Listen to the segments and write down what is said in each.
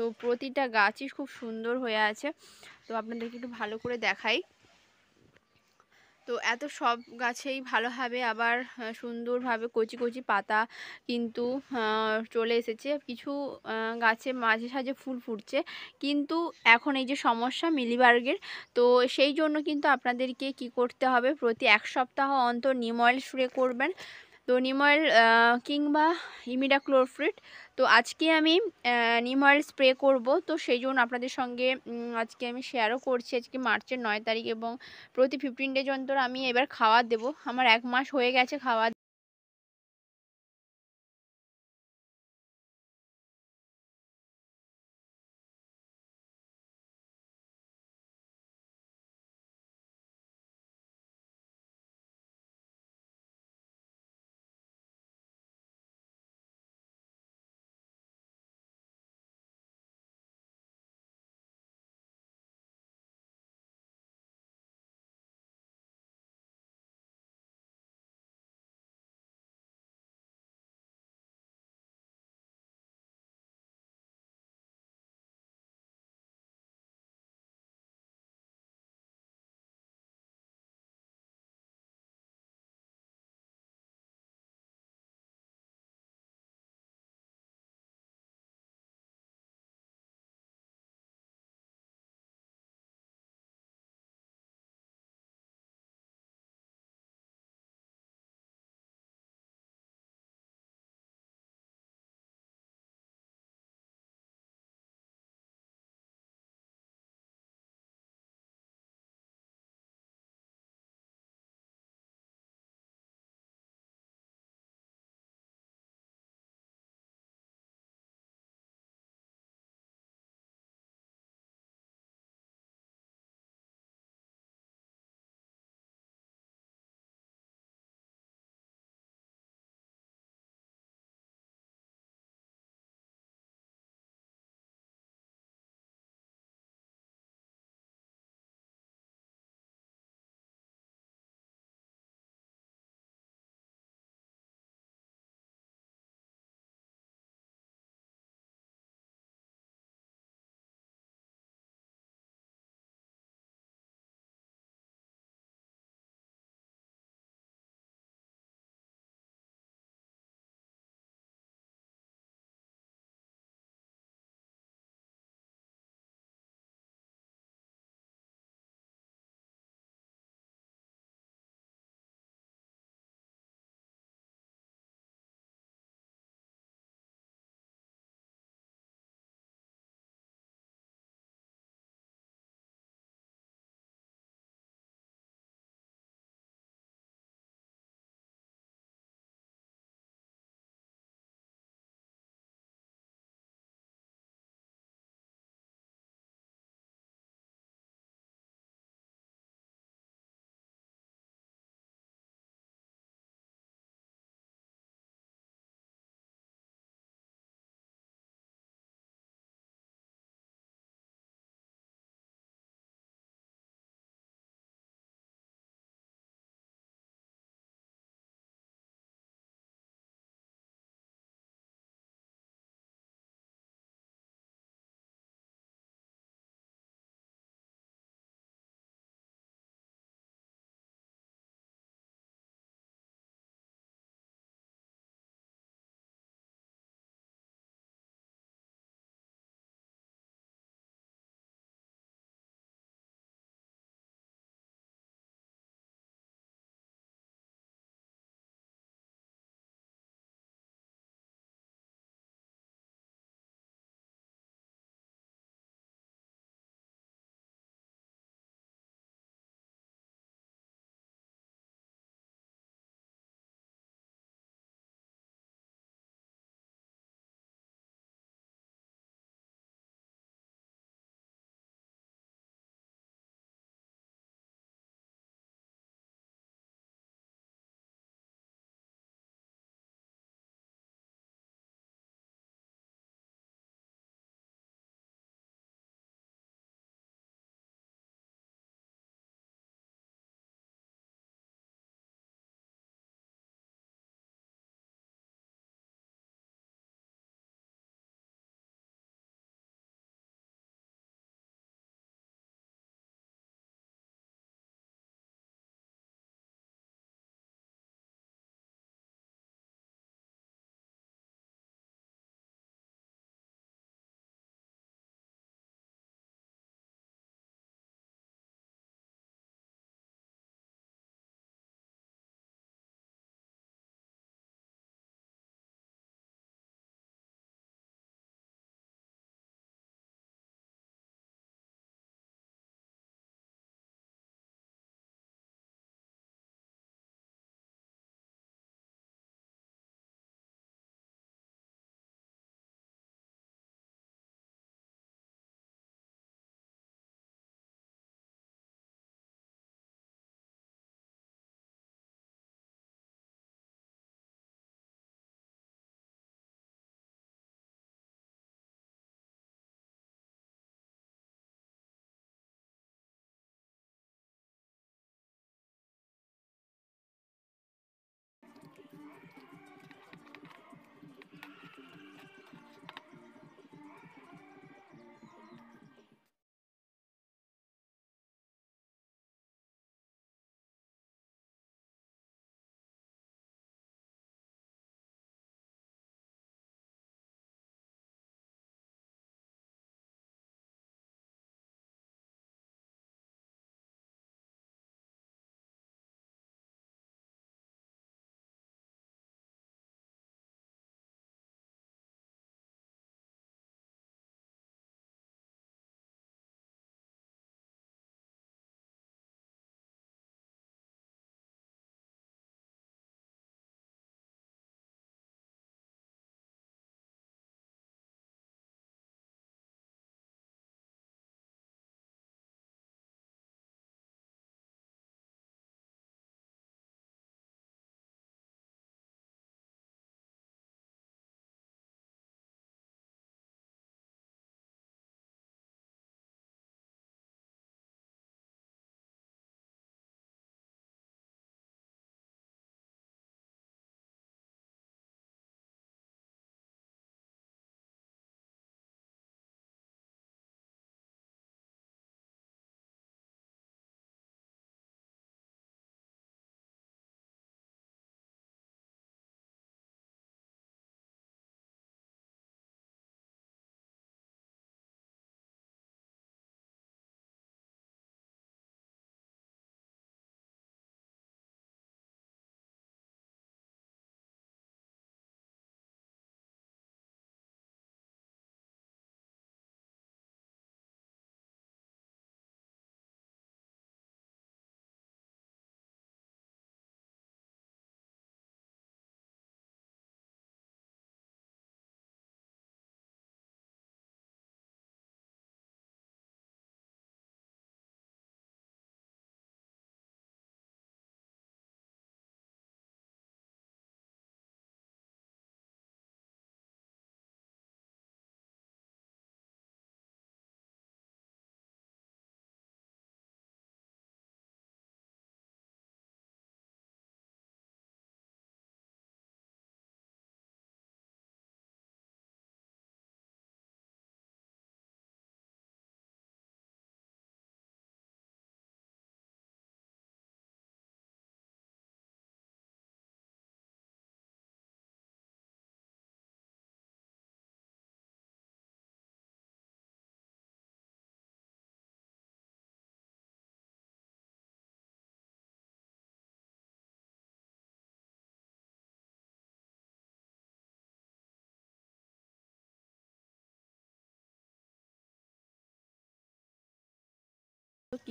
তো প্রতিটা গাছই খুব সুন্দর হয়ে আছে তো আপনাদেরকে একটু ভালো করে দেখাই তো এত সব গাছেই ভালোভাবে আবার সুন্দরভাবে কচি কচি পাতা কিন্তু চলে এসেছে কিছু গাছে মাঝে সাঝে ফুল ফুটছে কিন্তু এখন এই যে সমস্যা মিলিবার্গের তো সেই জন্য কিন্তু আপনাদেরকে কি করতে হবে প্রতি এক সপ্তাহ অন্তর নিম অয়েল স্প্রে করবেন তো নিমার কিংবা ইমিডা ক্লোরফ্রিট তো আজকে আমি নিমার স্প্রে করব তো সেই জন্য আপনাদের সঙ্গে আজকে আমি শেয়ারও করছি আজকে মার্চের নয় তারিখ এবং প্রতি ফিফটিন ডেজ অন্তর আমি এবার খাওয়া দেব আমার এক মাস হয়ে গেছে খাওয়া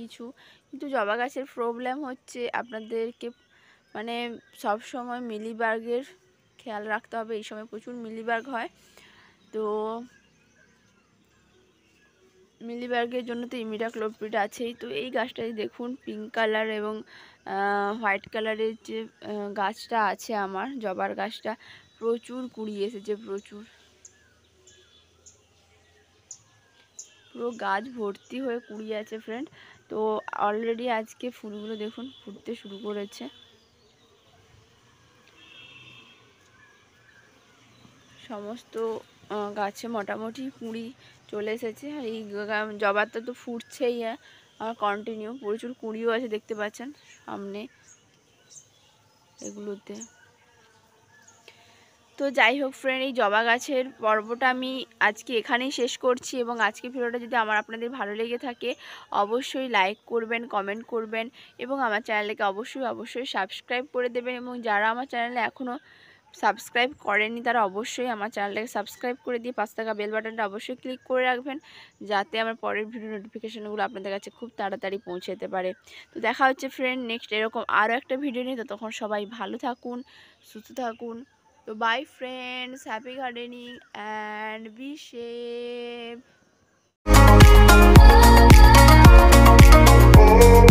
কিছু কিন্তু জবা গাছের প্রবলেম হচ্ছে আপনাদেরকে মানে সব সময় মিলিবার্গের খেয়াল রাখতে হবে এই সময় প্রচুর মিলিবার্গ হয় তো মিলিবার্গের জন্য তো ইমিডা ক্লোপিড আছেই তো এই গাছটাই দেখুন পিঙ্ক কালার এবং হোয়াইট কালারের যে গাছটা আছে আমার জবার গাছটা প্রচুর কুড়িয়ে এসেছে প্রচুর পুরো গাছ ভর্তি হয়ে কুড়িয়ে আছে ফ্রেন্ড তো অলরেডি আজকে ফুলগুলো দেখুন ফুটতে শুরু করেছে সমস্ত গাছে মোটামুটি কুঁড়ি চলে এসেছে আর এই জবাটা তো ফুটছেই হ্যাঁ। আর কন্টিনিউ প্রচুর কুঁড়িও আছে দেখতে পাচ্ছেন সামনে এগুলোতে তো যাই হোক ফ্রেন্ড এই জবা গাছের পর্বটা আমি আজকে এখানেই শেষ করছি এবং আজকে ভিডিওটা যদি আমার আপনাদের ভালো লেগে থাকে অবশ্যই লাইক করবেন কমেন্ট করবেন এবং আমার চ্যানেলকে অবশ্যই অবশ্যই সাবস্ক্রাইব করে দেবেন এবং যারা আমার চ্যানেলে এখনও সাবস্ক্রাইব করেননি তারা অবশ্যই আমার চ্যানেলটাকে সাবস্ক্রাইব করে দিয়ে পাঁচ টাকা বেল বাটনটা অবশ্যই ক্লিক করে রাখবেন যাতে আমার পরের ভিডিও নোটিফিকেশানগুলো আপনাদের কাছে খুব তাড়াতাড়ি পৌঁছে যেতে পারে তো দেখা হচ্ছে ফ্রেন্ড নেক্সট এরকম আরও একটা ভিডিও নিয়ে তো তখন সবাই ভালো থাকুন সুস্থ থাকুন তো bye friends happy gardening and be shape